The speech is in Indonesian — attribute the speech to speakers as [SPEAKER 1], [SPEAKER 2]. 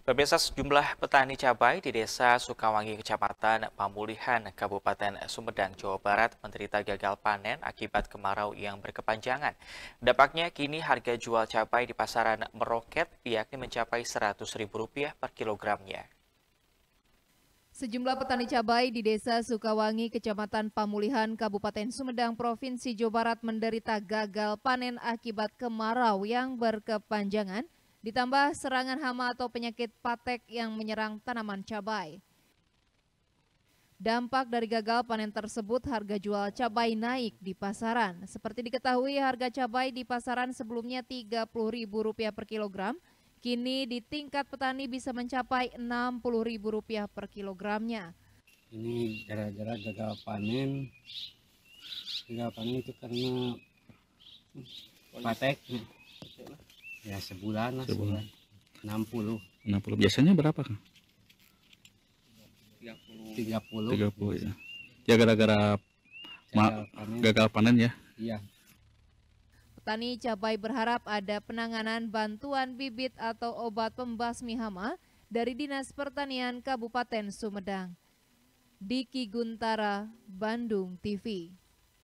[SPEAKER 1] Pemirsa sejumlah petani cabai di desa Sukawangi, Kecamatan Pamulihan, Kabupaten Sumedang, Jawa Barat menderita gagal panen akibat kemarau yang berkepanjangan. Dampaknya kini harga jual cabai di pasaran meroket yakni mencapai Rp100.000 per kilogramnya.
[SPEAKER 2] Sejumlah petani cabai di desa Sukawangi, Kecamatan Pamulihan, Kabupaten Sumedang, Provinsi Jawa Barat menderita gagal panen akibat kemarau yang berkepanjangan – ditambah serangan hama atau penyakit patek yang menyerang tanaman cabai. Dampak dari gagal panen tersebut harga jual cabai naik di pasaran. Seperti diketahui harga cabai di pasaran sebelumnya Rp30.000 per kilogram, kini di tingkat petani bisa mencapai Rp60.000 per kilogramnya.
[SPEAKER 3] Ini gara-gara gagal panen, gagal panen itu karena patek ya sebulan lah sebulan, sebulan. 60 60 biasanya berapa kan 30 30
[SPEAKER 4] 30 ya ya gara-gara gagal panen ya
[SPEAKER 3] iya
[SPEAKER 2] Petani cabai berharap ada penanganan bantuan bibit atau obat pembasmi hama dari Dinas Pertanian Kabupaten Sumedang. Diki Guntara, Bandung TV.